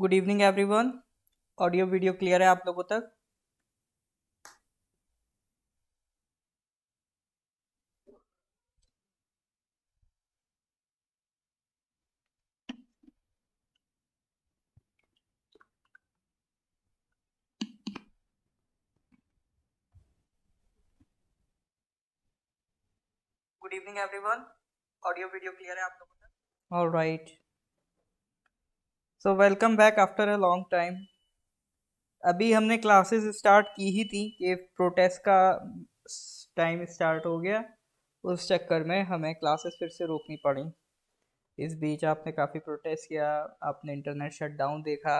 Good evening everyone audio video clear है आप लोगों तक good evening everyone audio video clear है आप लोगों तक all right so welcome back after a long time अभी हमने क्लासेस स्टार्ट की ही थी कि प्रोटेस्ट का टाइम स्टार्ट हो गया उस चक्कर में हमें क्लासेस फिर से रोकनी पड़ी इस बीच आपने काफ़ी प्रोटेस्ट किया आपने इंटरनेट शटडाउन देखा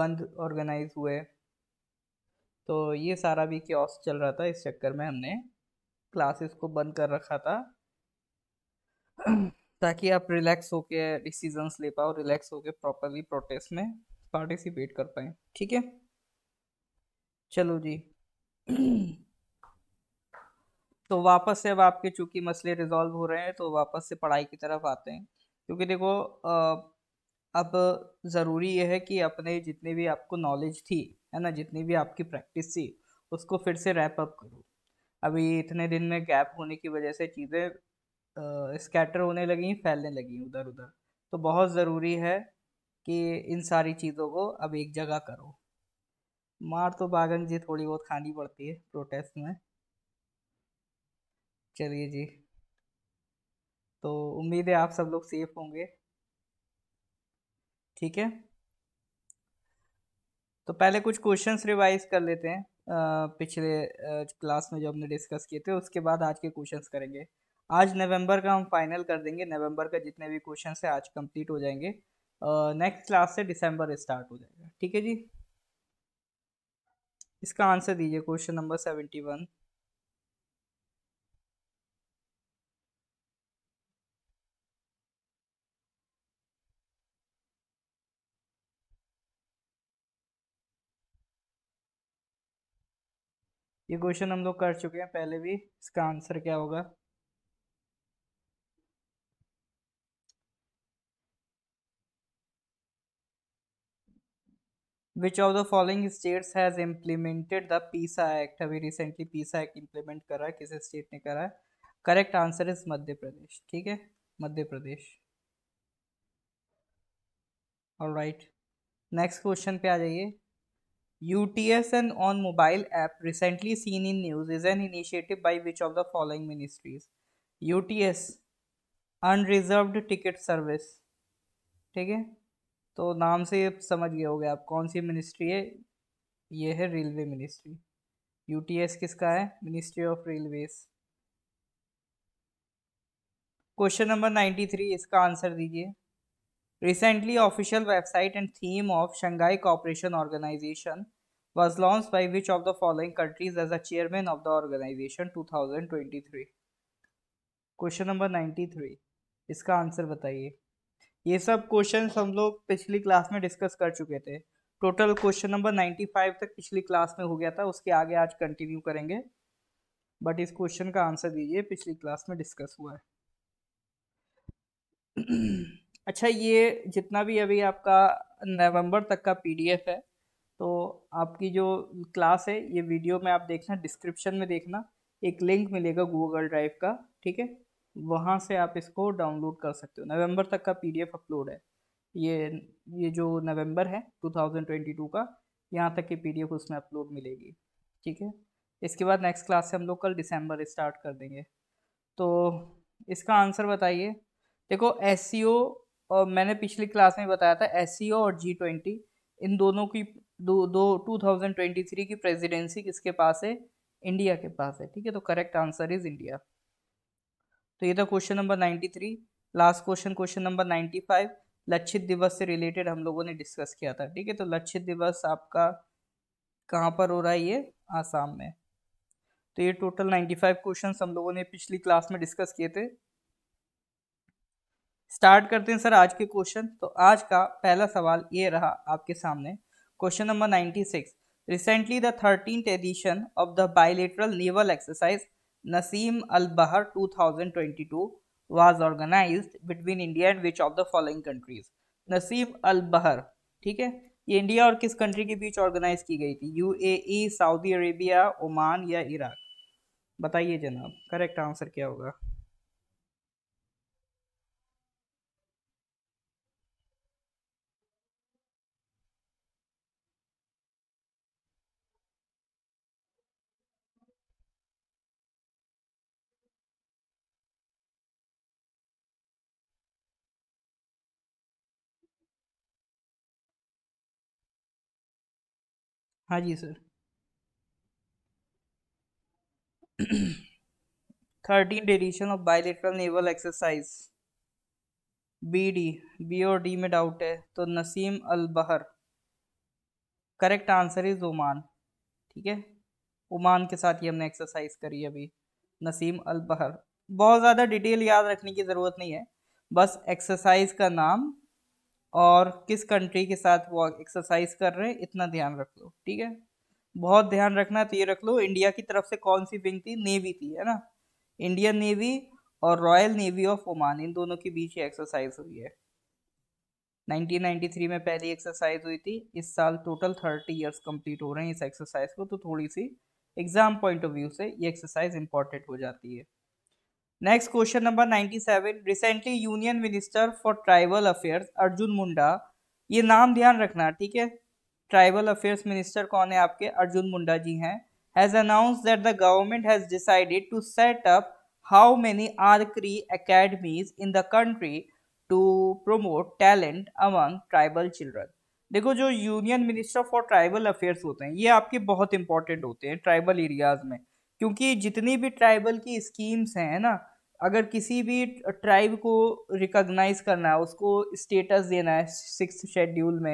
बंद ऑर्गेनाइज हुए तो ये सारा भी क्योस चल रहा था इस चक्कर में हमने क्लासेस को बंद कर रखा था ताकि आप रिलैक्स होके डिसीजंस ले पाओ रिलैक्स होके प्रॉपरली प्रोटेस्ट में पार्टिसिपेट कर पाए ठीक है चलो जी तो वापस से अब आपके चूंकि मसले रिजॉल्व हो रहे हैं तो वापस से पढ़ाई की तरफ आते हैं क्योंकि देखो अब ज़रूरी यह है कि अपने जितने भी आपको नॉलेज थी है ना जितनी भी आपकी प्रैक्टिस थी उसको फिर से रैप अप करो अभी इतने दिन में गैप होने की वजह से चीज़ें स्कैटर होने लगी फैलने लगी उधर उधर तो बहुत ज़रूरी है कि इन सारी चीज़ों को अब एक जगह करो मार तो बागन जी थोड़ी बहुत खानी पड़ती है प्रोटेस्ट में चलिए जी तो उम्मीद है आप सब लोग सेफ होंगे ठीक है तो पहले कुछ क्वेश्चंस रिवाइज कर लेते हैं पिछले क्लास में जो हमने डिस्कस किए थे उसके बाद आज के क्वेश्चंस करेंगे आज नवंबर का हम फाइनल कर देंगे नवंबर का जितने भी क्वेश्चन है आज कंप्लीट हो जाएंगे नेक्स्ट क्लास से दिसंबर स्टार्ट हो जाएगा ठीक है जी इसका आंसर दीजिए क्वेश्चन नंबर सेवेंटी वन ये क्वेश्चन हम लोग कर चुके हैं पहले भी इसका आंसर क्या होगा which of the following states has implemented the PESA act अभी रिसेंटली पीसा एक्ट इम्प्लीमेंट करा है किस स्टेट ने करा है correct answer is Madhya Pradesh ठीक है मध्य प्रदेश और राइट नेक्स्ट क्वेश्चन पे आ जाइए U T S N on mobile app recently seen in news is an initiative by which of the following ministries U T S unreserved ticket service ठीक है तो नाम से समझ गए गया आप कौन सी मिनिस्ट्री है ये है रेलवे मिनिस्ट्री यूटीएस किसका है ministry of railways question number ninety three इसका आंसर दीजिए recently official website and theme of Shanghai cooperation organisation was launched by which of the following countries as a chairman of the organisation two thousand twenty three question number ninety three इसका answer बताइए ये सब question हम लोग पिछली class में discuss कर चुके थे टोटल क्वेश्चन नंबर 95 तक पिछली क्लास में हो गया था उसके आगे आज कंटिन्यू करेंगे बट इस क्वेश्चन का आंसर दीजिए पिछली क्लास में डिस्कस हुआ है अच्छा ये जितना भी अभी आपका नवंबर तक का पीडीएफ है तो आपकी जो क्लास है ये वीडियो में आप देखना डिस्क्रिप्शन में देखना एक लिंक मिलेगा गूगल ड्राइव का ठीक है वहाँ से आप इसको डाउनलोड कर सकते हो नवंबर तक का पीडीएफ अपलोड है ये ये जो नवंबर है 2022 का यहाँ तक की पीडीएफ उसमें अपलोड मिलेगी ठीक है इसके बाद नेक्स्ट क्लास से हम लोग कल दिसंबर स्टार्ट कर देंगे तो इसका आंसर बताइए देखो एस और e मैंने पिछली क्लास में बताया था एस e और जी ट्वेंटी इन दोनों की दो दो टू थाउजेंड ट्वेंटी थ्री की प्रेसिडेंसी किसके पास है इंडिया के पास है ठीक है तो करेक्ट आंसर इज़ इंडिया तो ये था question number ninety three last question question number ninety five लक्षित दिवस से रिलेटेड हम लोगों ने डिस्कस किया था ठीक है तो लक्षित दिवस आपका कहाँ पर हो रहा है ये आसाम में तो ये टोटल नाइन्टी फाइव क्वेश्चन हम लोगों ने पिछली क्लास में डिस्कस किए थे स्टार्ट करते हैं सर आज के क्वेश्चन तो आज का पहला सवाल ये रहा आपके सामने question number ninety six recently the thirteen edition of the bilateral naval exercise Nasim al-Bahar 2022 was organized between India and which of the following countries? Nasim al-Bahar, ठीक है ये इंडिया और किस कंट्री के बीच ऑर्गेनाइज की गई थी यूएई, सऊदी अरेबिया ओमान या इराक बताइए जनाब करेक्ट आंसर क्या होगा हाँ जी sir thirteen edition of bilateral naval exercise B D B और डी में डाउट है तो नसीम अल बहर करेक्ट आंसर इज ओमान ठीक है ओमान के साथ ही हमने एक्सरसाइज करी अभी नसीम अल बहर बहुत ज़्यादा डिटेल याद रखने की ज़रूरत नहीं है बस एक्सरसाइज का नाम और किस कंट्री के साथ वो एक्सरसाइज कर रहे हैं इतना ध्यान रख लो ठीक है बहुत ध्यान रखना तो ये रख लो इंडिया की तरफ से कौन सी विंग थी नेवी थी है ना इंडियन नेवी और रॉयल नेवी ऑफ ओमान इन दोनों के बीच ये एक्सरसाइज हुई है 1993 में पहली एक्सरसाइज हुई थी इस साल टोटल 30 इयर्स कंप्लीट हो रहे हैं इस एक्सरसाइज को तो थोड़ी सी एग्ज़ाम पॉइंट ऑफ व्यू से ये एक्सरसाइज इंपॉर्टेंट हो जाती है Next question number 97. Recently union minister for tribal affairs Arjun Munda ये नाम ध्यान रखना ठीक है ट्राइबल अफेयर्स मिनिस्टर कौन है आपके अर्जुन मुंडा जी हैं has announce that the government has decided to set up how many archery academies in the country to promote talent among tribal children देखो जो union minister for tribal affairs होते हैं ये आपके बहुत इंपॉर्टेंट होते हैं ट्राइबल एरियाज में क्योंकि जितनी भी ट्राइबल की स्कीम्स हैं ना अगर किसी भी ट्राइब को रिकॉग्नाइज करना है उसको स्टेटस देना है सिक्स शेड्यूल में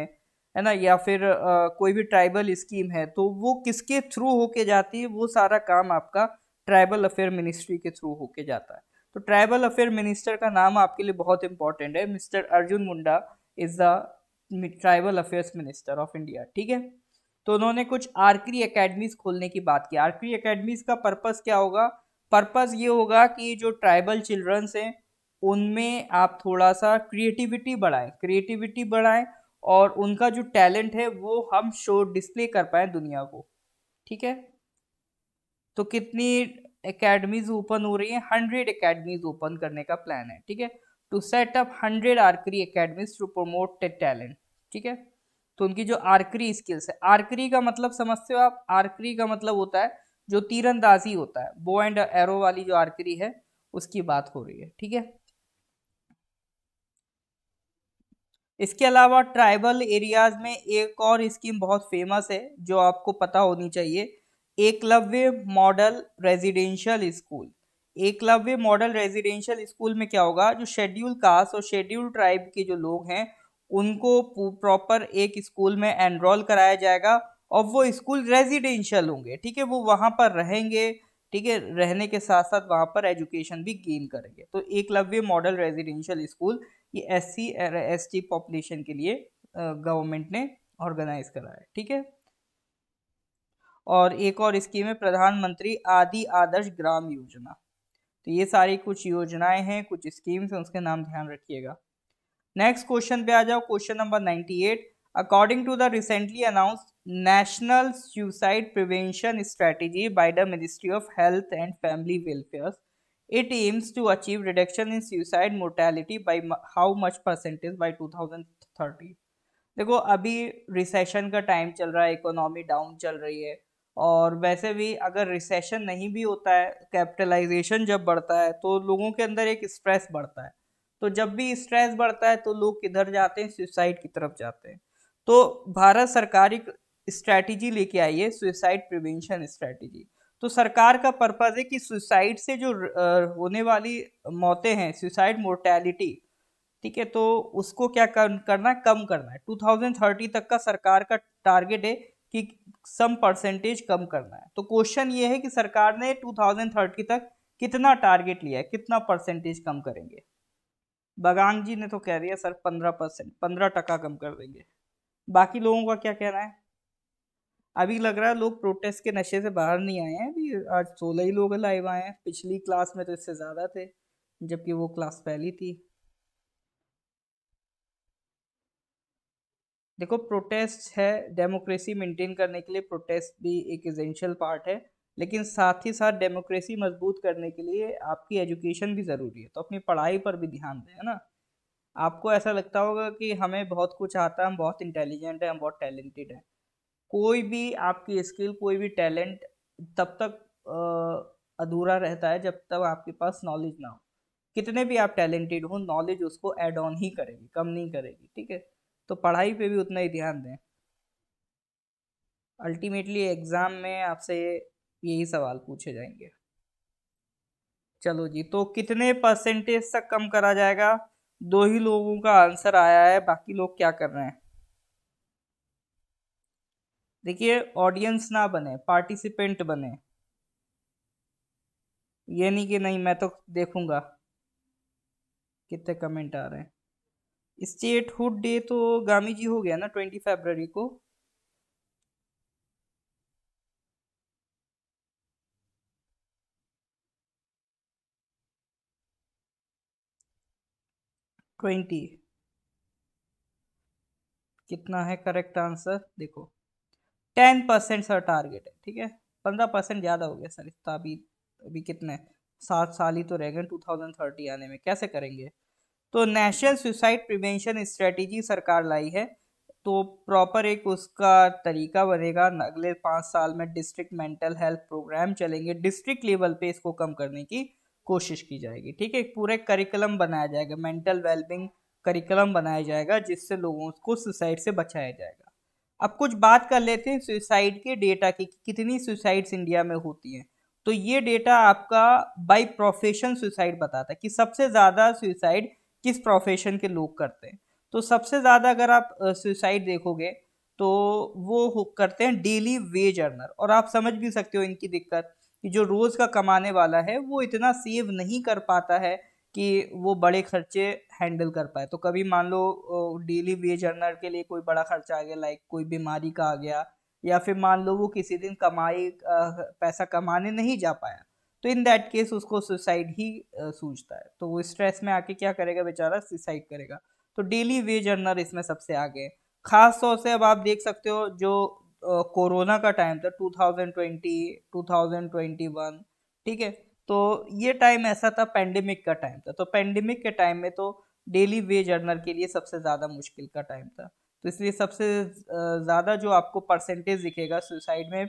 है ना या फिर आ, कोई भी ट्राइबल स्कीम है तो वो किसके थ्रू होके जाती है वो सारा काम आपका ट्राइबल अफेयर मिनिस्ट्री के थ्रू होके जाता है तो ट्राइबल अफेयर मिनिस्टर का नाम आपके लिए बहुत इंपॉर्टेंट है mister Arjun Munda is the tribal affairs minister of India ठीक है तो उन्होंने कुछ आर्करी अकेडमीज़ e खोलने की बात की आर्करी अकेडमीज़ e का पर्पज़ क्या होगा पर्पज़ ये होगा कि जो ट्राइबल चिल्ड्रंस हैं उनमें आप थोड़ा सा क्रिएटिविटी बढ़ाएं क्रिएटिविटी बढ़ाएं और उनका जो टैलेंट है वो हम शो डिस्प्ले कर पाए दुनिया को ठीक है तो कितनी एकेडमीज ओपन हो रही हैं हंड्रेड एकेडमीज ओपन करने का प्लान है ठीक है to set up hundred archery academies to promote talent ठीक है तो उनकी जो आर्करी स्किल्स है आर्करी का मतलब समझते हो आप आर्करी का मतलब होता है जो तीरंदाजी होता है बो एंड एरो वाली जो आर्करी है उसकी बात हो रही है ठीक है इसके अलावा ट्राइबल एरियाज में एक और स्कीम बहुत फेमस है जो आपको पता होनी चाहिए Eklavya model residential school Eklavya model residential school में क्या होगा जो शेड्यूल कास्ट और शेड्यूल ट्राइब के जो लोग हैं उनको प्रॉपर एक स्कूल में एनरोल कराया जाएगा और वो स्कूल रेजिडेंशियल होंगे ठीक है वो वहाँ पर रहेंगे ठीक है रहने के साथ साथ वहाँ पर एजुकेशन भी गेन करेंगे तो एकलव्य मॉडल रेजिडेंशियल स्कूल ये S C S T population के लिए गवर्नमेंट ने ऑर्गेनाइज करा है ठीक है और एक और स्कीम है प्रधानमंत्री आदि आदर्श ग्राम योजना तो ये सारी कुछ योजनाएं हैं कुछ स्कीम्स हैं उसके नाम ध्यान रखिएगा नेक्स्ट क्वेश्चन पे आ जाओ question number 98 according to the recently announce national suicide prevention strategy by the ministry of health and family welfare it aims to achieve reduction in suicide mortality by how much percentage by 2030 देखो अभी recession का time चल रहा है economy down चल रही है और वैसे भी अगर रिसेशन नहीं भी होता है कैपिटलाइजेशन जब बढ़ता है तो लोगों के अंदर एक स्ट्रेस बढ़ता है तो जब भी स्ट्रेस बढ़ता है तो लोग किधर जाते हैं सुसाइड की तरफ जाते हैं तो भारत सरकार एक स्ट्रैटेजी लेके आई है सुसाइड प्रिवेंशन स्ट्रैटेजी तो सरकार का पर्पज़ है कि सुसाइड से जो होने वाली मौतें हैं सुसाइड मोर्टेलिटी ठीक है तो उसको क्या करना है कम करना है 2030 तक का सरकार का टारगेट है कि सम परसेंटेज कम करना है तो क्वेश्चन ये है कि सरकार ने 2030 तक कितना टारगेट लिया है कितना परसेंटेज कम करेंगे बगान जी ने तो कह दिया सर पंद्रह परसेंट पंद्रह टका कम कर देंगे बाकी लोगों का क्या कहना है अभी लग रहा है लोग प्रोटेस्ट के नशे से बाहर नहीं आए हैं अभी आज सोलह ही लोग लाइव आए हैं पिछली क्लास में तो इससे ज़्यादा थे जबकि वो क्लास पहली थी देखो प्रोटेस्ट है डेमोक्रेसी मेंटेन करने के लिए प्रोटेस्ट भी एक एजेंशियल पार्ट है लेकिन साथ ही साथ डेमोक्रेसी मजबूत करने के लिए आपकी एजुकेशन भी ज़रूरी है तो अपनी पढ़ाई पर भी ध्यान दें है ना आपको ऐसा लगता होगा कि हमें बहुत कुछ आता है हम बहुत इंटेलिजेंट हैं हम बहुत टैलेंटेड हैं कोई भी आपकी स्किल कोई भी टैलेंट तब तक आ, अधूरा रहता है जब तक आपके पास नॉलेज ना हो कितने भी आप टैलेंटेड हों नॉलेज उसको एड ऑन ही करेगी कम नहीं करेगी ठीक है तो पढ़ाई पे भी उतना ही ध्यान दें अल्टीमेटली एग्ज़ाम में आपसे यही सवाल पूछे जाएंगे चलो जी तो कितने परसेंटेज तक कम करा जाएगा दो ही लोगों का आंसर आया है बाकी लोग क्या कर रहे हैं देखिए ऑडियंस ना बने पार्टिसिपेंट बने ये नहीं कि नहीं मैं तो देखूंगा कितने कमेंट आ रहे हैं स्टेटहुड डे तो गामी जी हो गया ना ट्वेंटी फेबररी को ट्वेंटी कितना है करेक्ट आंसर देखो टेन परसेंट सर टारगेट है ठीक है पंद्रह परसेंट ज़्यादा हो गया सर इतना अभी अभी कितने सात साल ही तो रह गए टू थाउजेंड थर्टी आने में कैसे करेंगे तो नेशनल सुसाइड प्रिवेंशन स्ट्रेटेजी सरकार लाई है तो प्रॉपर एक उसका तरीका बनेगा अगले पाँच साल में डिस्ट्रिक्ट मेंटल हेल्थ प्रोग्राम चलेंगे डिस्ट्रिक्ट लेवल पे इसको कम करने की कोशिश की जाएगी ठीक है एक पूरे करिकुलम बनाया जाएगा मेंटल वेलबिंग करिकुलम बनाया जाएगा जिससे लोगों को सुसाइड से बचाया जाएगा अब कुछ बात कर लेते हैं सुसाइड के डेटा की कितनी सुसाइड्स इंडिया में होती हैं तो ये डेटा आपका बाय प्रोफेशन सुसाइड बताता है कि सबसे ज़्यादा सुसाइड किस प्रोफेशन के लोग करते हैं तो सबसे ज़्यादा अगर आप सुसाइड देखोगे तो वो करते हैं डेली वेज अर्नर और आप समझ भी सकते हो इनकी दिक्कत कि जो रोज़ का कमाने वाला है वो इतना सेव नहीं कर पाता है कि वो बड़े खर्चे हैंडल कर पाए तो कभी मान लो डेली वेज अर्नर के लिए कोई बड़ा खर्चा आ गया लाइक कोई बीमारी का आ गया या फिर मान लो वो किसी दिन कमाई पैसा कमाने नहीं जा पाया तो इन दैट केस उसको सुसाइड ही सूझता है तो वो स्ट्रेस में आके क्या करेगा बेचारा सुसाइड करेगा तो डेली वेज अर्नर इसमें सबसे आगे खास तौर से अब आप देख सकते हो जो कोरोना का टाइम था 2020 2021 ठीक है तो ये टाइम ऐसा था पेंडेमिक का टाइम था तो पेंडेमिक के टाइम में तो डेली वेज अर्नर के लिए सबसे ज़्यादा मुश्किल का टाइम था तो इसलिए सबसे ज़्यादा जो आपको परसेंटेज दिखेगा सुसाइड में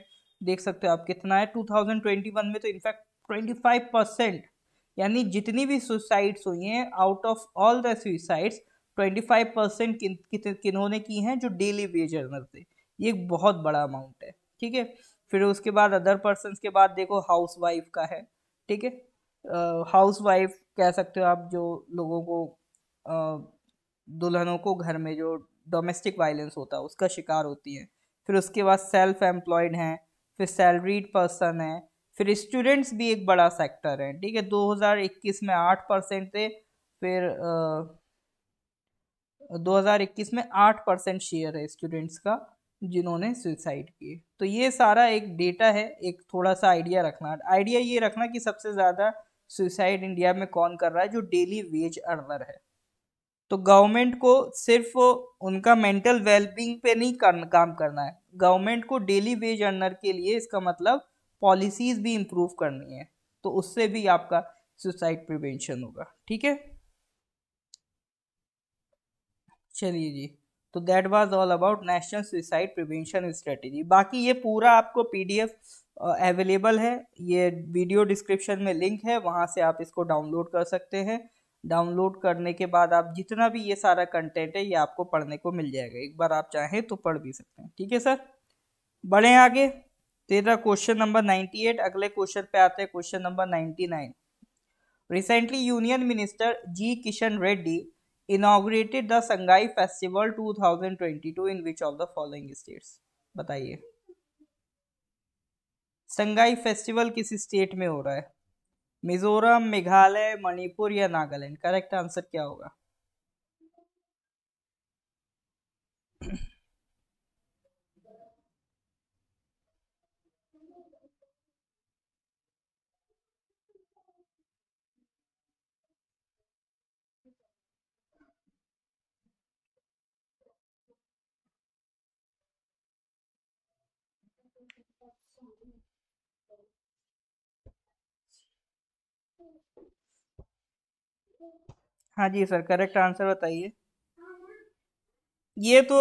देख सकते हो आप कितना है 2021 में तो इनफैक्ट 25 परसेंट यानी जितनी भी सुसाइड्स हुई हैं out of all the suicides 25 percent किन्होंने की हैं जो डेली वेज अर्नर थे ये एक बहुत बड़ा अमाउंट है ठीक है फिर उसके बाद अदर पर्सन के बाद देखो हाउस वाइफ का है ठीक है हाउस वाइफ कह सकते हो आप जो लोगों को दुल्हनों को घर में जो डोमेस्टिक वायलेंस होता है उसका शिकार होती है फिर उसके बाद सेल्फ एम्प्लॉयड हैं फिर सैलरीड पर्सन हैं फिर स्टूडेंट्स भी एक बड़ा सेक्टर है ठीक है 2021 में आठ परसेंट थे फिर आ, 2021 में आठ परसेंट शेयर है स्टूडेंट्स का जिन्होंने सुसाइड किए तो ये सारा एक डेटा है एक थोड़ा सा आइडिया रखना आइडिया ये रखना कि सबसे ज़्यादा सुसाइड इंडिया में कौन कर रहा है जो डेली वेज अर्नर है तो गवर्नमेंट को सिर्फ उनका मेंटल वेलबींग पे नहीं काम करना है गवर्नमेंट को डेली वेज अर्नर के लिए इसका मतलब पॉलिसीज भी इम्प्रूव करनी है तो उससे भी आपका सुसाइड प्रिवेंशन होगा ठीक है चलिए जी तो that was all about national suicide prevention strategy बाकी ये पूरा आपको पीडीएफ अवेलेबल है ये वीडियो डिस्क्रिप्शन में लिंक है वहाँ से आप इसको डाउनलोड कर सकते हैं डाउनलोड करने के बाद आप जितना भी ये सारा कंटेंट है ये आपको पढ़ने को मिल जाएगा एक बार आप चाहें तो पढ़ भी सकते हैं ठीक है सर बढ़े आगे तेरा क्वेश्चन नंबर नाइन्टी एट अगले क्वेश्चन पे आते हैं question number ninety nine recently union minister G Kishan Reddy inaugurated the Sangai festival 2022 in which of the following states बताइए संगाई फेस्टिवल किस स्टेट में हो रहा है मिजोरम मेघालय मणिपुर या नागालैंड करेक्ट आंसर क्या होगा हाँ जी सर करेक्ट आंसर बताइए ये तो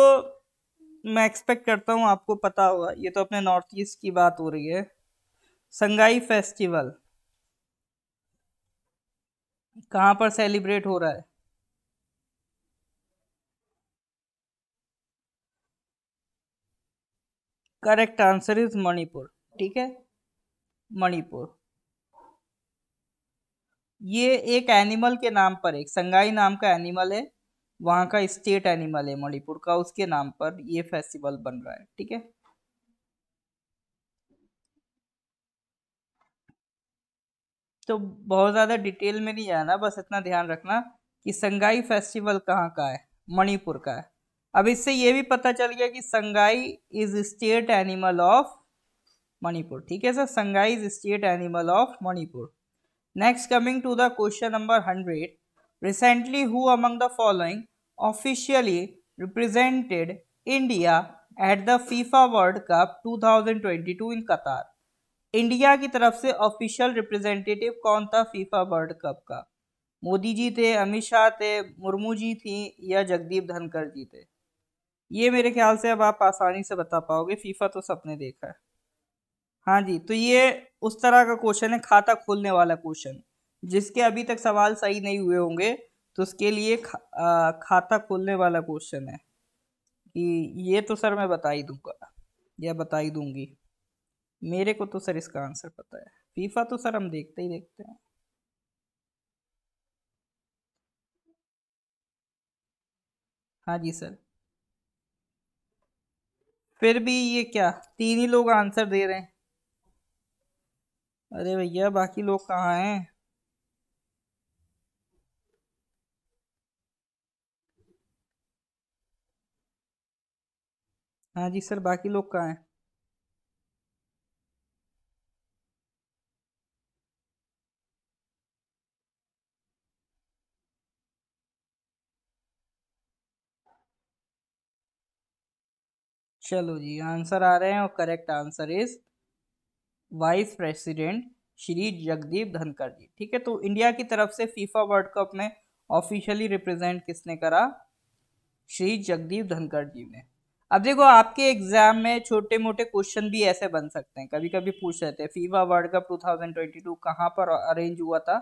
मैं एक्सपेक्ट करता हूँ आपको पता होगा ये तो अपने नॉर्थ ईस्ट की बात हो रही है संगाई फेस्टिवल कहाँ पर सेलिब्रेट हो रहा है करेक्ट आंसर इज मणिपुर ठीक है मणिपुर ये एक एनिमल के नाम पर एक संगाई नाम का एनिमल है वहाँ का स्टेट एनिमल है मणिपुर का उसके नाम पर ये फेस्टिवल बन रहा है ठीक है तो बहुत ज़्यादा डिटेल में नहीं जाना बस इतना ध्यान रखना कि संगाई फेस्टिवल कहाँ का है मणिपुर का है अब इससे ये भी पता चल गया कि Sangai is state animal of Manipur ठीक है sir Sangai is state animal of Manipur next coming to the question number hundred recently who among the following officially represented India at the FIFA world cup 2022 in Qatar India की तरफ से official representative कौन था FIFA world cup का मोदी जी थे अमित शाह थे मुर्मू जी थी या जगदीप धनखड़ जी थे ये मेरे ख्याल से अब आप आसानी से बता पाओगे फीफा तो सबने देखा है हाँ जी तो ये उस तरह का क्वेश्चन है खाता खोलने वाला क्वेश्चन जिसके अभी तक सवाल सही नहीं हुए होंगे तो उसके लिए खा, आ, खाता खोलने वाला क्वेश्चन है कि ये तो सर मैं बता ही दूंगा या बता ही दूंगी मेरे को तो सर इसका आंसर पता है फीफा तो सर हम देखते ही देखते हैं हाँ जी सर फिर भी ये क्या तीन ही लोग आंसर दे रहे हैं अरे भैया बाकी लोग कहाँ हैं हाँ जी सर बाकी लोग कहाँ हैं चलो जी आंसर आ रहे हैं और correct answer is vice president Shri Jagdeep Dhankhar ji ठीक है तो इंडिया की तरफ से फीफा वर्ल्ड कप में ऑफिशियली रिप्रेजेंट किसने करा श्री जगदीप धनकर जी ने अब देखो आपके एग्जाम में छोटे मोटे क्वेश्चन भी ऐसे बन सकते हैं कभी कभी पूछ रहे हैं फीफा वर्ल्ड कप 2022 कहाँ पर अरेंज हुआ था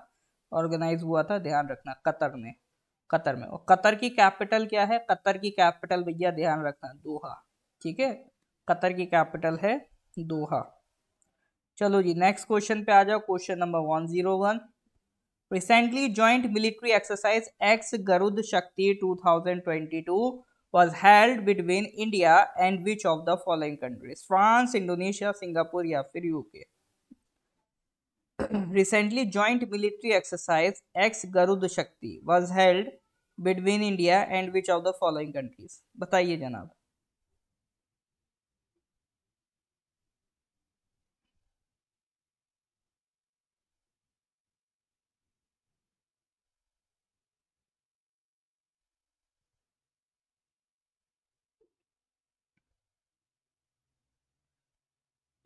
ऑर्गेनाइज हुआ था ध्यान रखना कतर में कतर में और कतर की कैपिटल क्या है कतर की कैपिटल भैया ध्यान रखना दोहा ठीक है कतर की कैपिटल है दोहा चलो जी नेक्स्ट क्वेश्चन पे आ जाओ question number one zero one recently joint military exercise X Garuda Shakti 2022 was held between India and which of the following countries France Indonesia Singapore या फिर UK recently joint military exercise X Garuda Shakti was held between India and which of the following countries बताइए जनाब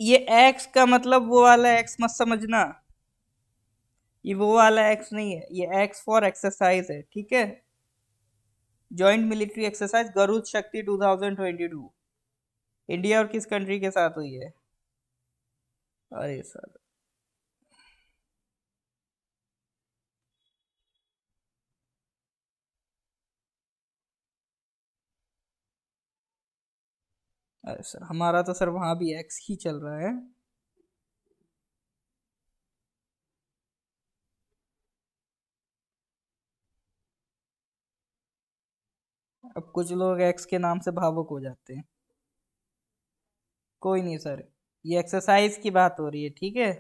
ये x का मतलब वो वाला x मत समझना ये वो वाला एक्स नहीं है ये एक्स फॉर एक्सरसाइज है ठीक है joint military exercise गरुद Shakti 2022 India और किस कंट्री के साथ हुई है अरे सर अरे सर हमारा तो सर वहाँ भी एक्स ही चल रहा है अब कुछ लोग एक्स के नाम से भावुक हो जाते हैं कोई नहीं सर ये एक्सरसाइज की बात हो रही है ठीक है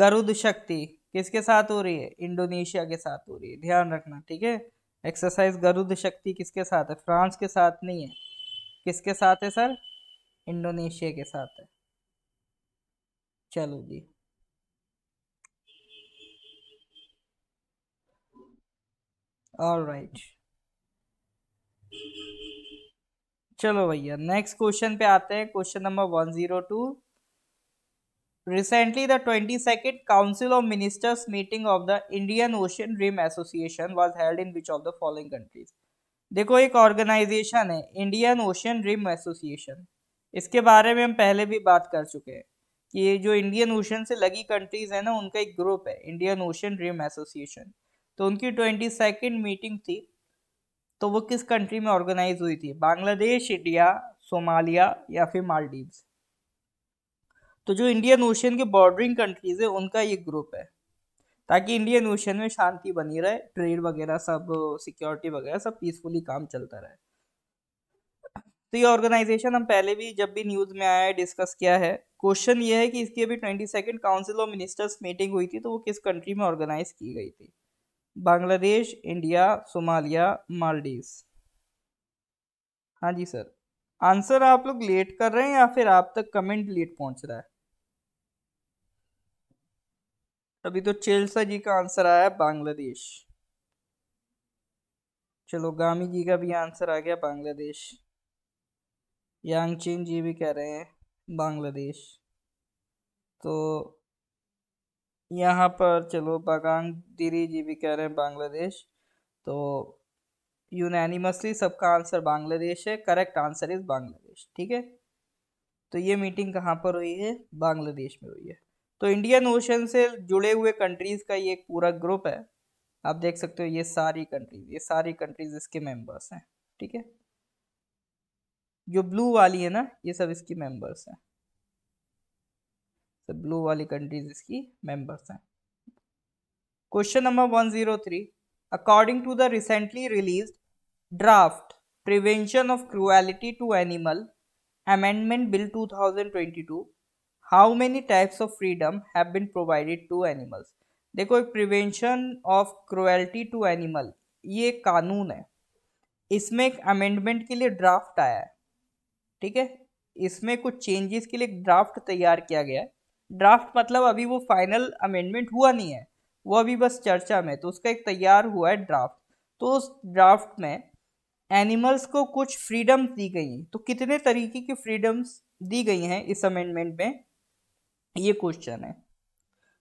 गरुद शक्ति किसके साथ हो रही है इंडोनेशिया के साथ हो रही है ध्यान रखना ठीक है एक्सरसाइज गरुद शक्ति किसके साथ है फ्रांस के साथ नहीं है किसके साथ है सर इंडोनेशिया के साथ है चलो जी ऑल राइट right. चलो भैया नेक्स्ट क्वेश्चन पे आते हैं question number one zero two Recently, the 22nd Council of Ministers meeting of the Indian Ocean Rim Association was held in which of the following countries? देखो एक organisation है Indian ocean rim association इसके बारे में हम पहले भी बात कर चुके हैं कि जो इंडियन ओशन से लगी कंट्रीज है ना उनका एक ग्रुप है इंडियन ओशियन रिम एसोसिएशन तो उनकी ट्वेंटी सेकेंड मीटिंग थी तो वो किस कंट्री में ऑर्गेनाइज हुई थी बांग्लादेश इंडिया सोमालिया या फिर मालदीव्स तो जो इंडियन ओशियन के बॉर्डरिंग कंट्रीज है उनका ये ग्रुप है ताकि इंडियन ओशियन में शांति बनी रहे ट्रेड वगैरह सब सिक्योरिटी वगैरह सब पीसफुली काम चलता रहे तो ये ऑर्गेनाइजेशन हम पहले भी जब भी न्यूज़ में आया है डिस्कस किया है क्वेश्चन ये है कि इसकी अभी twenty second council of ministers meeting हुई थी तो वो किस कंट्री में ऑर्गेनाइज की गई थी बांग्लादेश इंडिया सोमालिया मालदीव हाँ जी सर आंसर आप लोग लेट कर रहे हैं या फिर आप तक कमेंट लेट पहुंच रहा है अभी तो चेलसा जी का आंसर आया बांग्लादेश चलो गामी जी का भी आंसर आ गया बांग्लादेश यांगचेन जी भी कह रहे हैं बांग्लादेश तो यहाँ पर चलो बागान दिरी जी भी कह रहे हैं बांग्लादेश तो यूनैनिमसली सबका आंसर बांग्लादेश है करेक्ट आंसर इज़ बांग्लादेश ठीक है तो ये मीटिंग कहाँ पर हुई है बांग्लादेश में हुई है तो इंडियन ओशन से जुड़े हुए कंट्रीज़ का ये एक पूरा ग्रुप है आप देख सकते हो ये सारी कंट्रीज ये सारी कंट्रीज इसके मेंबर्स हैं ठीक है जो ब्लू वाली है ना ये सब इसकी मेंबर्स हैं सब ब्लू वाली कंट्रीज इसकी मेंबर्स हैं question number one zero three according to the recently release draft prevention of cruelty to animal amendment bill two thousand twenty two how many types of freedom have been provided to animals देखो एक prevention of cruelty to animal ये कानून है इसमें एक amendment के लिए draft आया है ठीक है इसमें कुछ चेंजेस के लिए ड्राफ्ट तैयार किया गया है ड्राफ्ट मतलब अभी वो फाइनल अमेंडमेंट हुआ नहीं है वो अभी बस चर्चा में तो उसका एक तैयार हुआ है ड्राफ्ट तो उस ड्राफ्ट में एनिमल्स को कुछ फ्रीडम्स दी गई हैं तो कितने तरीके की फ्रीडम्स दी गई हैं इस अमेंडमेंट में ये क्वेश्चन है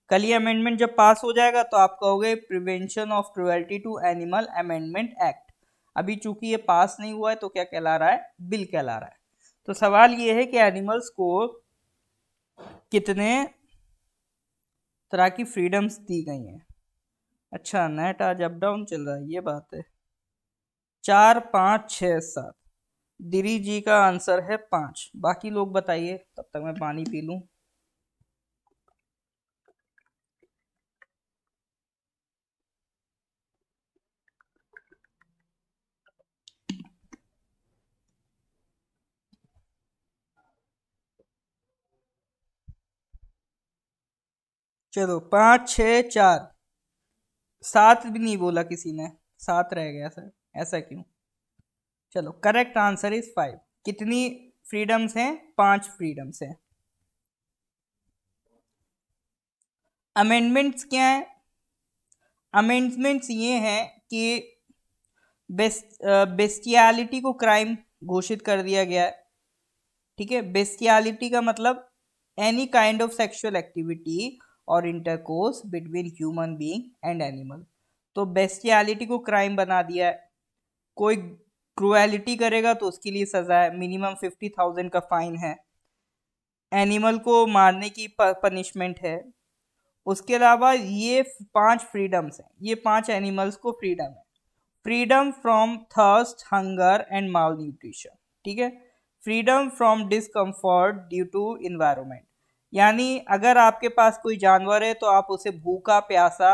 कल ये अमेंडमेंट जब पास हो जाएगा तो आप कहोगे prevention of cruelty to animal amendment act अभी चूंकि ये पास नहीं हुआ है तो क्या कहला रहा है बिल कहला रहा है तो सवाल ये है कि एनिमल्स को कितने तरह की फ्रीडम्स दी गई हैं अच्छा नेट आज अप डाउन चल रहा है ये बात है चार पाँच छ सात दिरी जी का आंसर है पाँच बाकी लोग बताइए तब तक मैं पानी पी लूँ चलो पाँच छ चार सात भी नहीं बोला किसी ने सात रह गया सर ऐसा क्यों चलो करेक्ट आंसर इज फाइव कितनी फ्रीडम्स हैं पांच फ्रीडम्स हैं अमेंडमेंट्स क्या हैं अमेंडमेंट्स ये हैं कि बेस्ट बेस्टियालिटी uh, को क्राइम घोषित कर दिया गया है ठीक है बेस्टियालिटी का मतलब any kind of sexual activity और intercourse between human being and animal तो बेस्टियालिटी को क्राइम बना दिया है कोई क्रुएलिटी करेगा तो उसके लिए सज़ा है मिनिमम फिफ्टी थाउजेंड का फाइन है एनिमल को मारने की पनिशमेंट है उसके अलावा ये पांच फ्रीडम्स हैं ये पांच एनिमल्स को फ्रीडम है freedom from thirst hunger and malnutrition ठीक है freedom from discomfort due to environment यानी अगर आपके पास कोई जानवर है तो आप उसे भूखा प्यासा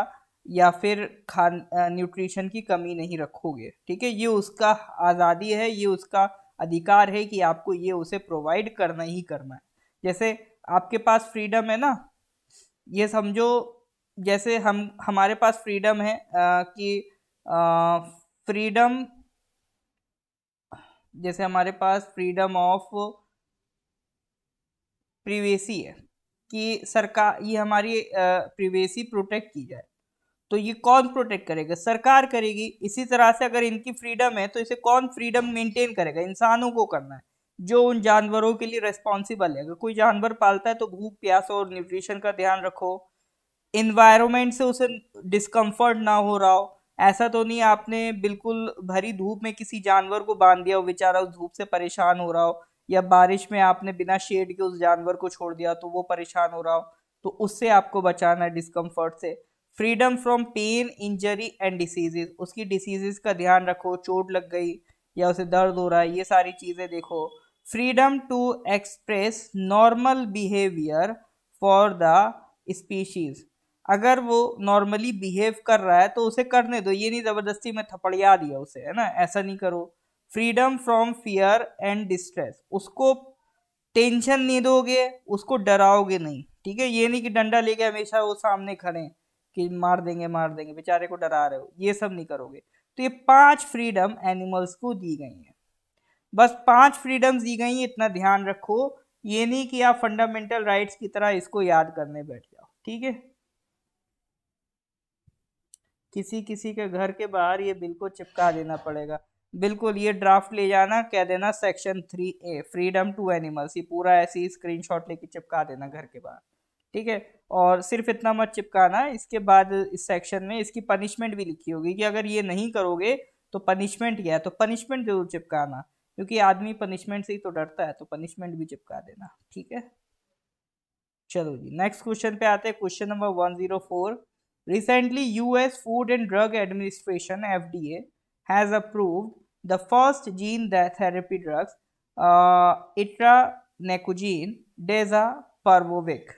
या फिर खान न्यूट्रिशन की कमी नहीं रखोगे ठीक है ये उसका आज़ादी है ये उसका अधिकार है कि आपको ये उसे प्रोवाइड करना ही करना है जैसे आपके पास फ्रीडम है ना ये समझो जैसे हम हमारे पास फ्रीडम है आ, कि आ, फ्रीडम जैसे हमारे पास फ्रीडम ऑफ प्रिवेसी है कि सरकार ये हमारी प्रिवेसी प्रोटेक्ट की जाए तो ये कौन प्रोटेक्ट करेगा सरकार करेगी इसी तरह से अगर इनकी फ्रीडम है तो इसे कौन फ्रीडम मेंटेन करेगा इंसानों को करना है जो उन जानवरों के लिए रेस्पॉन्सिबल है अगर कोई जानवर पालता है तो भूख प्यास और न्यूट्रिशन का ध्यान रखो इन्वायरमेंट से उसे डिस्कम्फर्ट ना हो रहा हो ऐसा तो नहीं आपने बिल्कुल भरी धूप में किसी जानवर को बांध दिया हो बेचारा उस धूप से परेशान हो रहा हो या बारिश में आपने बिना शेड के उस जानवर को छोड़ दिया तो वो परेशान हो रहा हो तो उससे आपको बचाना है डिस्कम्फर्ट से freedom from pain injury and diseases उसकी डिसीजेज का ध्यान रखो चोट लग गई या उसे दर्द हो रहा है ये सारी चीज़ें देखो freedom to express normal behaviour for the species अगर वो नॉर्मली बिहेव कर रहा है तो उसे करने दो ये नहीं ज़बरदस्ती में थपड़िया दिया उसे है ना ऐसा नहीं करो freedom from fear and distress उसको टेंशन नहीं दोगे उसको डराओगे नहीं ठीक है ये नहीं कि डंडा लेके हमेशा वो सामने खड़े कि मार देंगे मार देंगे बेचारे को डरा रहे हो ये सब नहीं करोगे तो ये पांच फ्रीडम एनिमल्स को दी गई हैं बस पांच फ्रीडम्स दी गई हैं इतना ध्यान रखो ये नहीं कि आप फंडामेंटल राइट्स की तरह इसको याद करने बैठ जाओ ठीक है किसी किसी के घर के बाहर ये बिल को चिपका देना पड़ेगा बिल्कुल ये ड्राफ्ट ले जाना कह देना section three A freedom to animals ये पूरा ऐसी स्क्रीन शॉट लेके चिपका देना घर के बाहर ठीक है और सिर्फ इतना मत चिपकाना इसके बाद इस सेक्शन में इसकी पनिशमेंट भी लिखी होगी कि अगर ये नहीं करोगे तो पनिशमेंट क्या है तो पनिशमेंट जरूर चिपकाना क्योंकि आदमी पनिशमेंट से ही तो डरता है तो पनिशमेंट भी चिपका देना ठीक है चलो जी नेक्स्ट क्वेश्चन पे आते हैं question number one zero four recently US food and drug administration a has approved the first gene therapy drugs, uh, itranecogene dezaparvovic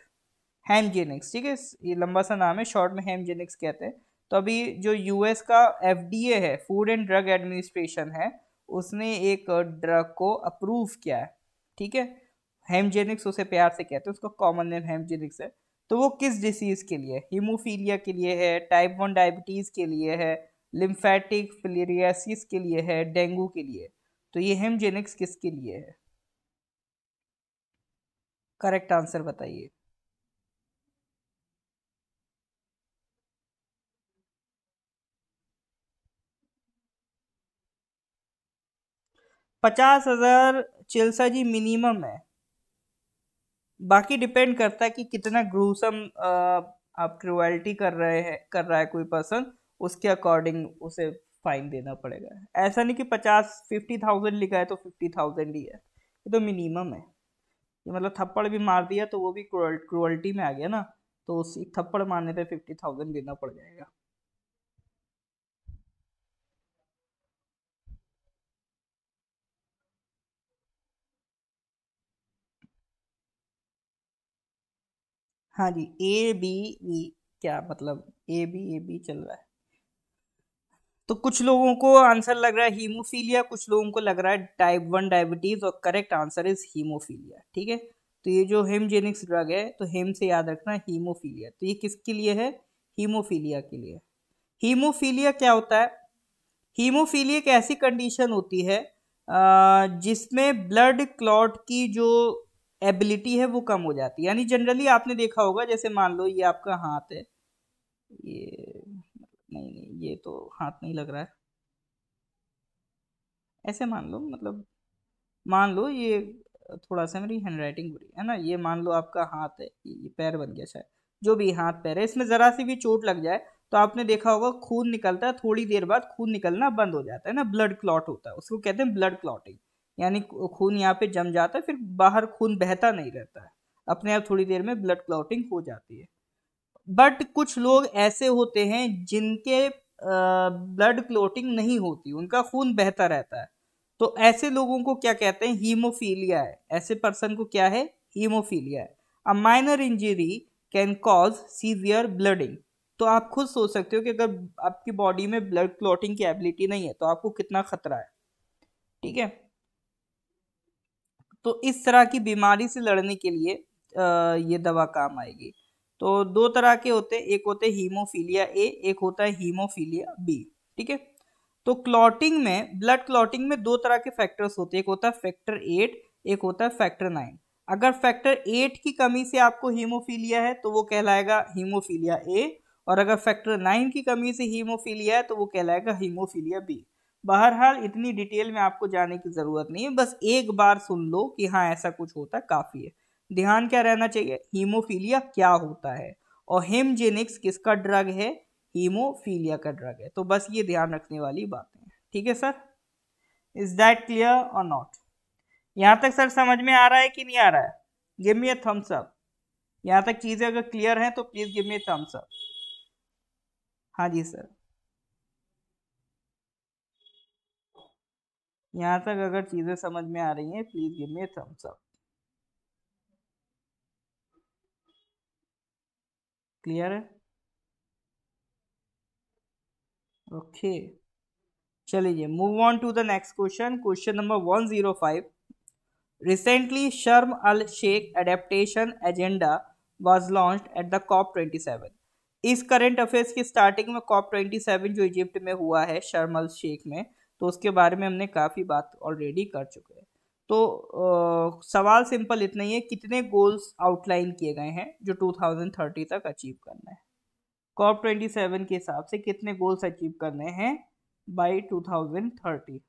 Hemgenix ठीक है ये लंबा सा नाम है शॉर्ट में हेमजेनिक्स कहते हैं तो अभी जो यूएस का एफडीए है फूड एंड ड्रग एडमिनिस्ट्रेशन है उसने एक ड्रग को अप्रूव किया है ठीक है हेमजेनिक्स उसे प्यार से कहते हैं उसका कॉमन नेम हेमजेनिक्स है तो वो किस डिसीज़ के लिए हीमोफीलिया के लिए है टाइप वन डायबिटीज़ के लिए है लिम्फेटिक फिलेरियासिस के लिए है डेंगू के लिए तो ये हेमजेनिक्स किसके लिए है करेक्ट आंसर बताइए पचास हजार चिल्सा जी मिनिमम है बाकी डिपेंड करता है कि कितना ग्रूसम आप क्रुएल्टी कर रहे हैं कर रहा है कोई पर्सन उसके अकॉर्डिंग उसे फाइन देना पड़ेगा ऐसा नहीं कि पचास फिफ्टी थाउजेंड लिखा है तो फिफ्टी थाउजेंड ही है ये तो मिनिमम है ये मतलब थप्पड़ भी मार दिया तो वो भी क्रुअल्टी में आ गया ना तो उस थप्पड़ मारने पे फिफ्टी थाउजेंड देना पड़ जाएगा हाँ जी ए बी ई क्या मतलब ए बी ए बी चल रहा है तो कुछ लोगों को आंसर लग रहा है हीमोफीलिया कुछ लोगों को लग रहा है टाइप वन डायबिटीज़ और करेक्ट आंसर इज़ हीमोफीलिया ठीक है तो ये जो हेमजेनिक्स ड्रग है तो हेम से याद रखना हीमोफीलिया तो ये किसके लिए है हीमोफीलिया के लिए हीमोफीलिया क्या होता है हीमोफीलिया एक ऐसी कंडीशन होती है जिसमें ब्लड क्लॉट की जो एबिलिटी है वो कम हो जाती है यानी जनरली आपने देखा होगा जैसे मान लो ये आपका हाथ है ये नहीं नहीं ये तो हाथ नहीं लग रहा है ऐसे मान लो मतलब मान लो ये थोड़ा सा मेरी हैंड राइटिंग बुरी है ना ये मान लो आपका हाथ है ये पैर बन गया शायद जो भी हाथ पैर है इसमें ज़रा सी भी चोट लग जाए तो आपने देखा होगा खून निकलता है थोड़ी देर बाद खून निकलना बंद हो जाता है ना ब्लड क्लॉट होता है उसको कहते हैं ब्लड क्लॉटिंग यानी खून यहाँ पे जम जाता है फिर बाहर खून बहता नहीं रहता है अपने आप थोड़ी देर में ब्लड क्लॉटिंग हो जाती है बट कुछ लोग ऐसे होते हैं जिनके ब्लड क्लोटिंग नहीं होती उनका खून बहता रहता है तो ऐसे लोगों को क्या कहते हैं हीमोफीलिया है ऐसे पर्सन को क्या है हीमोफीलिया है a minor injury can cause severe bleeding तो आप खुद सोच सकते हो कि अगर आपकी बॉडी में ब्लड क्लोटिंग की एबिलिटी नहीं है तो आपको कितना खतरा है ठीक है तो इस तरह की बीमारी से लड़ने के लिए ये दवा काम आएगी तो दो तरह के होते हैं एक होते हैं हीमोफीलिया ए एक होता है हीमोफीलिया बी ठीक है तो क्लॉटिंग में ब्लड क्लॉटिंग में दो तरह के फैक्टर्स होते हैं एक होता है फैक्टर एट एक होता है फैक्टर नाइन अगर फैक्टर एट की कमी से आपको हीमोफीलिया है तो वो कहलाएगा हीमोफीलिया ए और अगर फैक्टर नाइन की कमी से हीमोफीलिया है तो वो कहलाएगा हीमोफीलिया बी बहरहाल इतनी डिटेल में आपको जाने की ज़रूरत नहीं है बस एक बार सुन लो कि हाँ ऐसा कुछ होता काफ़ी है ध्यान क्या रहना चाहिए हीमोफीलिया क्या होता है और हेमजेनिक्स किसका ड्रग है हीमोफीलिया का ड्रग है तो बस ये ध्यान रखने वाली बातें है ठीक है सर इज दैट क्लियर और नॉट यहाँ तक सर समझ में आ रहा है कि नहीं आ रहा है give me a thumbs up यहाँ तक चीज़ें अगर क्लियर हैं तो please give me a thumbs up हाँ जी सर यहाँ तक अगर चीज़ें समझ में आ रही हैं please give me a thumbs up clear है ओके चलिए move on to the next question question number one zero five recently Sharm el Sheikh adaptation agenda was launch at the COP twenty seven इस current affairs की starting में COP twenty seven जो Egypt में हुआ है शर्म el Sheikh में तो उसके बारे में हमने काफ़ी बात ऑलरेडी कर चुके तो आ, सवाल सिंपल इतना ही है कितने गोल्स आउटलाइन किए गए हैं जो 2030 तक अचीव करना है कॉप 27 के हिसाब से कितने गोल्स अचीव करने हैं बाय 2030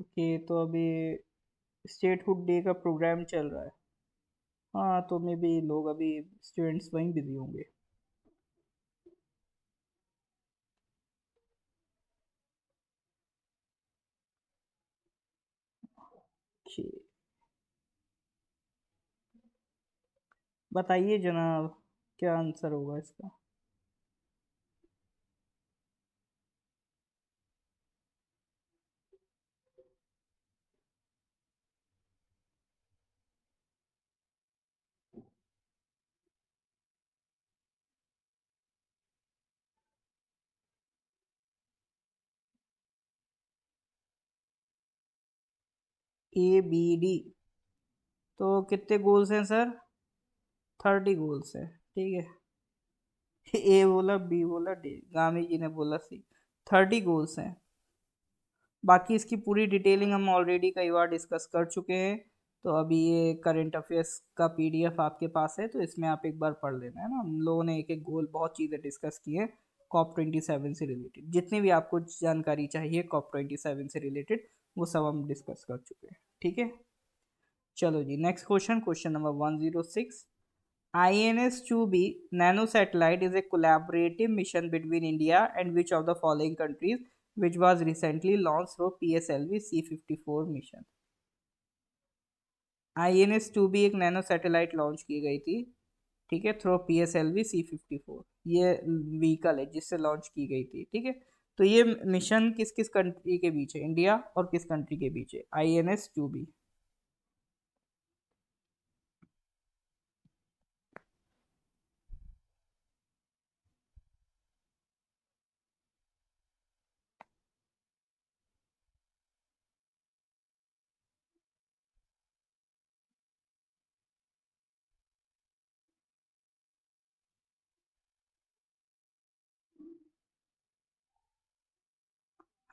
ओके okay, तो अभी स्टेटहुड डे का प्रोग्राम चल रहा है हाँ तो मे बी लोग अभी स्टूडेंट्स वहीं बिजी होंगे बताइए जनाब क्या आंसर होगा इसका ए बी डी तो कितने गोल्स हैं सर थर्टी गोल्स हैं ठीक है ए बोला बी बोला डी गांधी जी ने बोला सी थर्टी गोल्स हैं बाकी इसकी पूरी डिटेलिंग हम ऑलरेडी कई बार डिस्कस कर चुके हैं तो अभी ये करंट अफेयर्स का पीडीएफ आपके पास है तो इसमें आप एक बार पढ़ लेना है ना हम लोगों ने एक एक गोल बहुत चीज़ें डिस्कस की हैं कॉप ट्वेंटी सेवन से रिलेटेड जितनी भी आपको जानकारी चाहिए कॉप ट्वेंटी सेवन से रिलेटेड वो सब हम डिस्कस कर चुके हैं ठीक है चलो जी next question question number one zero six I N S two B nano satellite is a collaborative mission between India and which of the following countries which was recently launch from P S L V C fifty four mission I N S two B एक nano satellite launch की गई थी ठीक है through P S L V C fifty four ये vehicle है जिससे launch की गई थी ठीक है तो ये मिशन किस किस कंट्री के बीच है इंडिया और किस कंट्री के बीच है I N S two B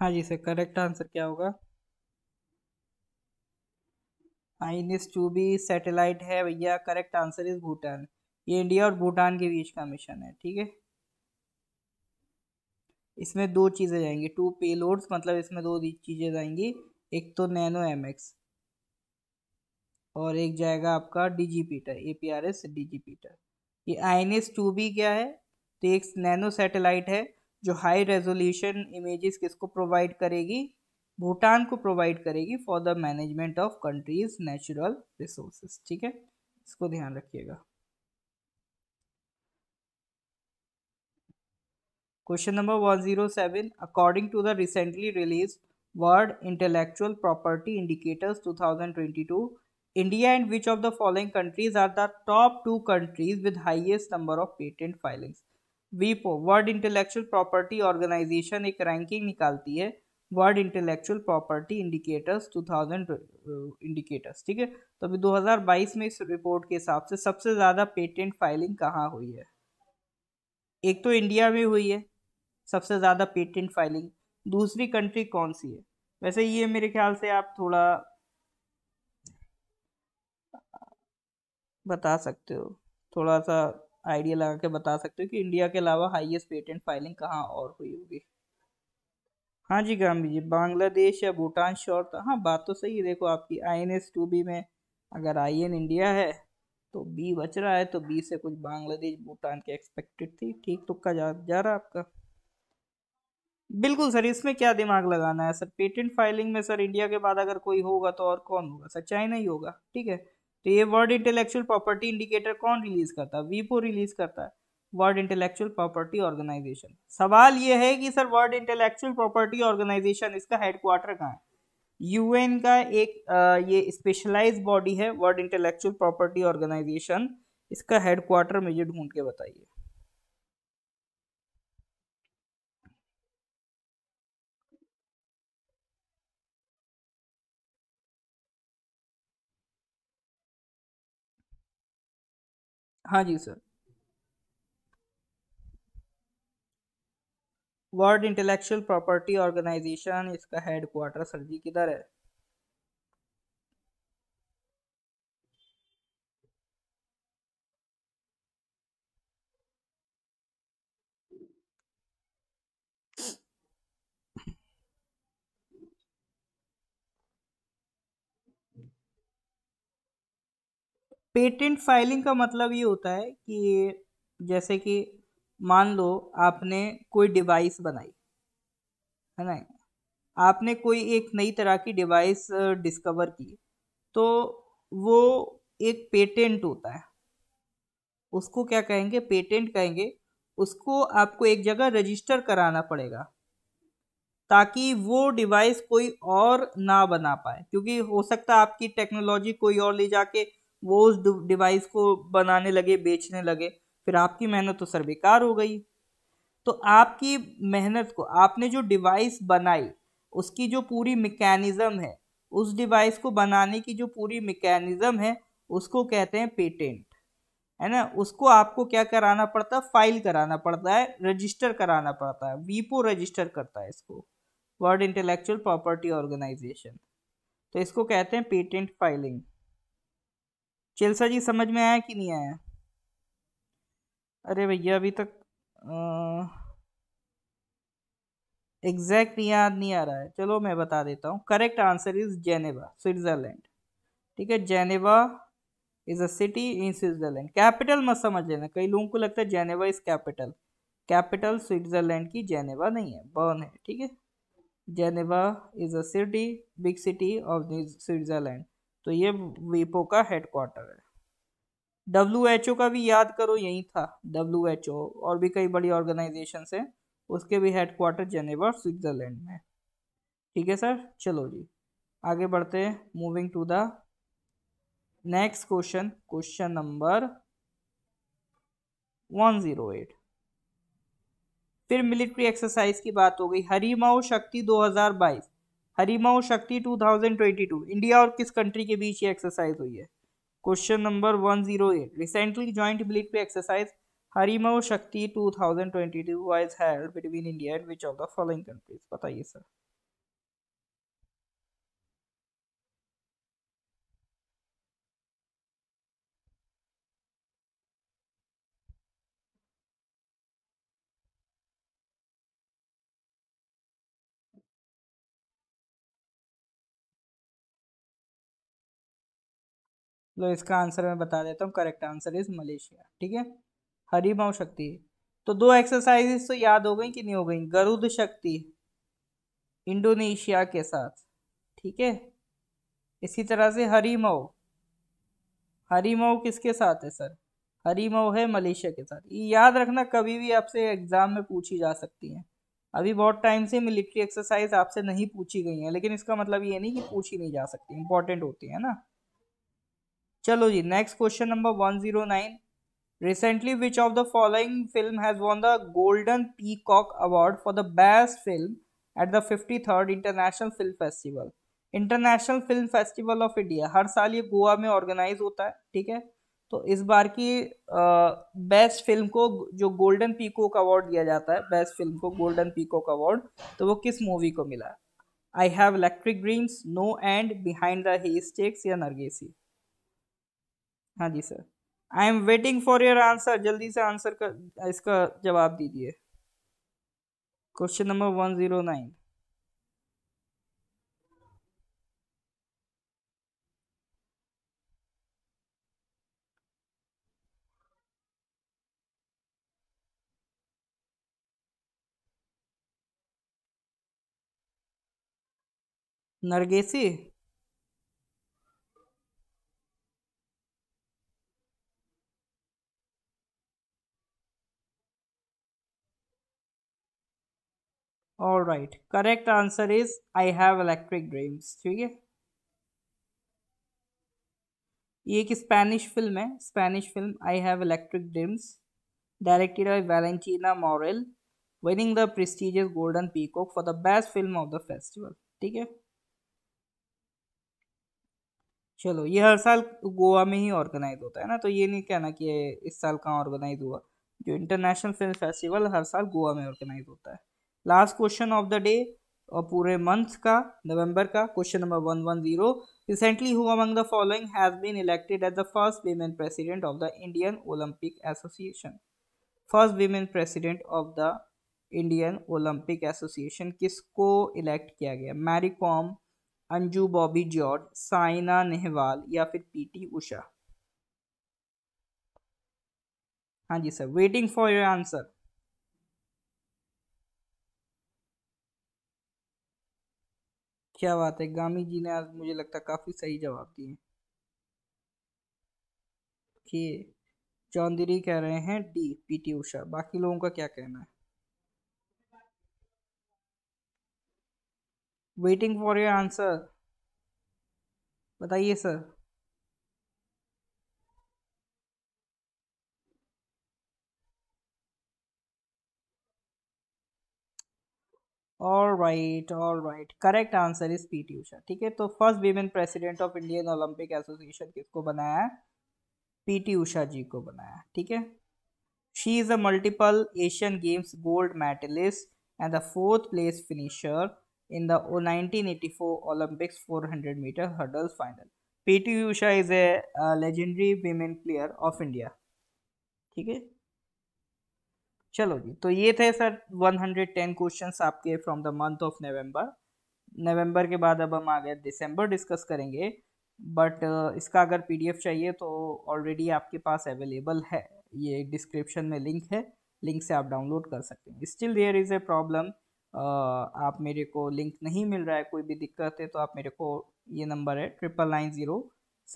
हाँ जी सर करेक्ट आंसर क्या होगा आइनिस टू बी सैटेलाइट है भैया करेक्ट आंसर इज भूटान ये इंडिया और भूटान के बीच का मिशन है ठीक है इसमें दो चीज़ें जाएंगी टू पेलोड्स मतलब इसमें दो चीज़ें जाएंगी एक तो नैनो एम एक्स और एक जाएगा आपका digipeater A P R S digipeater ये आइनिस एस टू बी क्या है तो एक नैनो सैटेलाइट है जो हाई रेजोल्यूशन इमेजेस किसको प्रोवाइड करेगी भूटान को प्रोवाइड करेगी for the management of countries natural resources ठीक है इसको ध्यान रखिएगा question number one zero seven according to the recently release world intellectual property indicators two thousand twenty two India and which of the following countries are the top two countries with highest number of patent filings? वीपो world intellectual property organisation एक ranking निकालती है world intellectual property indicators 2000 indicators ठीक है तो अभी 2022 में इस रिपोर्ट के हिसाब से सबसे ज़्यादा पेटेंट फाइलिंग कहाँ हुई है एक तो इंडिया में हुई है सबसे ज़्यादा पेटेंट फाइलिंग दूसरी कंट्री कौन सी है वैसे ये मेरे ख्याल से आप थोड़ा बता सकते हो थोड़ा सा आइडिया लगा के बता सकते हो कि इंडिया के अलावा हाईएस्ट पेटेंट फाइलिंग कहाँ और हुई होगी हाँ जी गांधी जी बांग्लादेश या भूटान शॉर्ट तो, हाँ बात तो सही है देखो आपकी I N S two B में अगर आई एन इंडिया है तो बी बच रहा है तो बी से कुछ बांग्लादेश भूटान के एक्सपेक्टेड थी ठीक तुक्का तो जा जा रहा आपका बिल्कुल सर इसमें क्या दिमाग लगाना है सर पेटेंट फाइलिंग में सर इंडिया के बाद अगर कोई होगा तो और कौन होगा सर चाइना ही होगा ठीक है तो ये वर्ड इंटेलेक्चुअल प्रॉपर्टी इंडिकेटर कौन रिलीज करता है वीपो रिलीज करता है वर्ल्ड इंटेलेक्चुअल प्रॉपर्टी ऑर्गेनाइजेशन सवाल ये है कि sir world intellectual property organisation इसका हेडक्वार्टर कहाँ है यूएन का एक आ, ये स्पेशलाइज बॉडी है वर्ल्ड इंटेलेक्चुअल प्रॉपर्टी ऑर्गेनाइजेशन इसका हेडक्वार्टर मुझे ढूंढ के बताइए हाँ जी sir world intellectual property organisation इसका हेडक्वार्टर सर जी किधर है पेटेंट फाइलिंग का मतलब ये होता है कि जैसे कि मान लो आपने कोई डिवाइस बनाई है ना आपने कोई एक नई तरह की डिवाइस डिस्कवर की तो वो एक पेटेंट होता है उसको क्या कहेंगे पेटेंट कहेंगे उसको आपको एक जगह रजिस्टर कराना पड़ेगा ताकि वो डिवाइस कोई और ना बना पाए क्योंकि हो सकता है आपकी टेक्नोलॉजी कोई और ले जाके वो उस डिवाइस को बनाने लगे बेचने लगे फिर आपकी मेहनत तो सर बेकार हो गई तो आपकी मेहनत को आपने जो डिवाइस बनाई उसकी जो पूरी मेकेनिज़्म है उस डिवाइस को बनाने की जो पूरी मेकेनिज़्म है उसको कहते हैं पेटेंट है ना उसको आपको क्या कराना पड़ता है फाइल कराना पड़ता है रजिस्टर कराना पड़ता है वीपो रजिस्टर करता है इसको वर्ल्ड इंटेलेक्चुअल प्रॉपर्टी ऑर्गेनाइजेशन तो इसको कहते हैं पेटेंट फाइलिंग चिल्सा जी समझ में आया कि नहीं आया अरे भैया अभी तक एग्जैक्ट याद नहीं आ रहा है चलो मैं बता देता हूँ correct answer is Geneva Switzerland ठीक है Geneva is a city in Switzerland capital मत समझ लेना कई लोगों को लगता है Geneva is capital capital Switzerland की जेनेवा नहीं है बर्न है ठीक है Geneva is a city big city of Switzerland तो ये वीपो का हेडक्वार्टर है डब्ल्यू का भी याद करो यही था डब्ल्यू एच ओ और भी कई बड़ी ऑर्गेनाइजेशन है उसके भी हेडक्वार्टर जेनेवा स्विट्ज़रलैंड में ठीक है सर चलो जी आगे बढ़ते हैं moving to the next question question number one zero eight फिर मिलिट्री एक्सरसाइज की बात हो गई हरिमाऊ शक्ति 2022 हरिमाऊ शक्ति 2022 इंडिया और किस कंट्री के बीच ये एक्सरसाइज हुई है question number 108 recently joint military exercise Harimau Shakti 2022 was held between India and which of the following countries बताइए सर लो इसका आंसर मैं बता देता हूँ करेक्ट आंसर इज़ मलेशिया ठीक है हरिभाव शक्ति तो दो एक्सरसाइजेस तो याद हो गई कि नहीं हो गई गरुद शक्ति इंडोनेशिया के साथ ठीक है इसी तरह से हरी मऊ किसके साथ है सर मऊ है मलेशिया के साथ ये याद रखना कभी भी आपसे एग्ज़ाम में पूछी जा सकती हैं अभी बहुत टाइम से मिलिट्री एक्सरसाइज आपसे नहीं पूछी गई हैं लेकिन इसका मतलब ये नहीं कि पूछी नहीं जा सकती इंपॉर्टेंट होती है ना चलो जी next question number one zero nine recently which of the following film has won the golden peacock award for the best film at the fifty third international film festival international film festival of India हर साल ये गोवा में organise होता है ठीक है तो इस बार की बेस्ट फिल्म को जो गोल्डन पीकॉक अवार्ड दिया जाता है बेस्ट फिल्म को गोल्डन पीकॉक अवार्ड तो वो किस मूवी को मिला I have electric dreams no end behind the haystacks या नरगेसी हाँ जी sir I am waiting for your answer जल्दी से आंसर कर इसका जवाब दीजिए question number one zero nine Nargesi all right correct answer is I have electric dreams ठीक है ये एक स्पेनिश फिल्म है Spanish film I have electric dreams directed by Valentina Maurel winning the prestigious golden peacock for the best film of the festival ठीक है चलो ये हर साल गोवा में ही ऑर्गेनाइज होता है ना तो ये नहीं कहना कि इस साल कहाँ ऑर्गेनाइज हुआ जो इंटरनेशनल फिल्म फेस्टिवल हर साल गोवा में ऑर्गेनाइज होता है last question of the day और पूरे मंथ का नवंबर का question number one one zero recently who among the following has been elected as the first women president of the Indian Olympic Association first women president of the Indian Olympic Association किसको elect किया गया मैरी कॉम अंजू बॉबी जॉर्ज साइना नेहवाल या फिर P T Usha जी sir waiting for your answer क्या बात है गामी जी ने आज मुझे लगता काफ़ी सही जवाब दिए चौधरी कह रहे हैं डी पीटी उषा बाकी लोगों का क्या कहना है वेटिंग फॉर योर आंसर बताइए sir all right all right correct answer is P T Usha ठीक है तो first women president of Indian Olympic Association किसको बनाया है पी टी ऊषा जी को बनाया ठीक है she is a multiple Asian games gold medallist and the fourth place finisher in the nineteen eighty four Olympics four hundred metre hurdles final P T is is a legendary women player of India ठीक है चलो जी तो ये थे sir 110 questions आपके from the month of November नवंबर के बाद अब हम आ गए दिसंबर डिस्कस करेंगे बट uh, इसका अगर पीडीएफ चाहिए तो ऑलरेडी आपके पास अवेलेबल है ये डिस्क्रिप्शन में लिंक है लिंक से आप डाउनलोड कर सकते हैं still there is a problem आप मेरे को लिंक नहीं मिल रहा है कोई भी दिक्कत है तो आप मेरे को ये नंबर है triple nine zero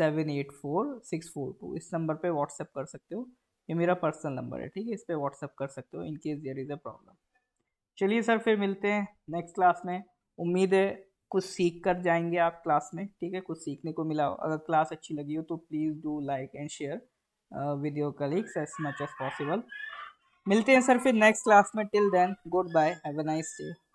seven eight four six four two इस नंबर पे व्हाट्सएप कर सकते हो ये मेरा पर्सनल नंबर है ठीक है इस पर व्हाट्सअप कर सकते हो in case there is a problem चलिए सर फिर मिलते हैं नेक्स्ट क्लास में उम्मीद है कुछ सीख कर जाएंगे आप क्लास में ठीक है कुछ सीखने को मिला हो अगर क्लास अच्छी लगी हो तो please do like and share with your colleagues as much as possible मिलते हैं सर फिर नेक्स्ट क्लास में till then goodbye have a nice day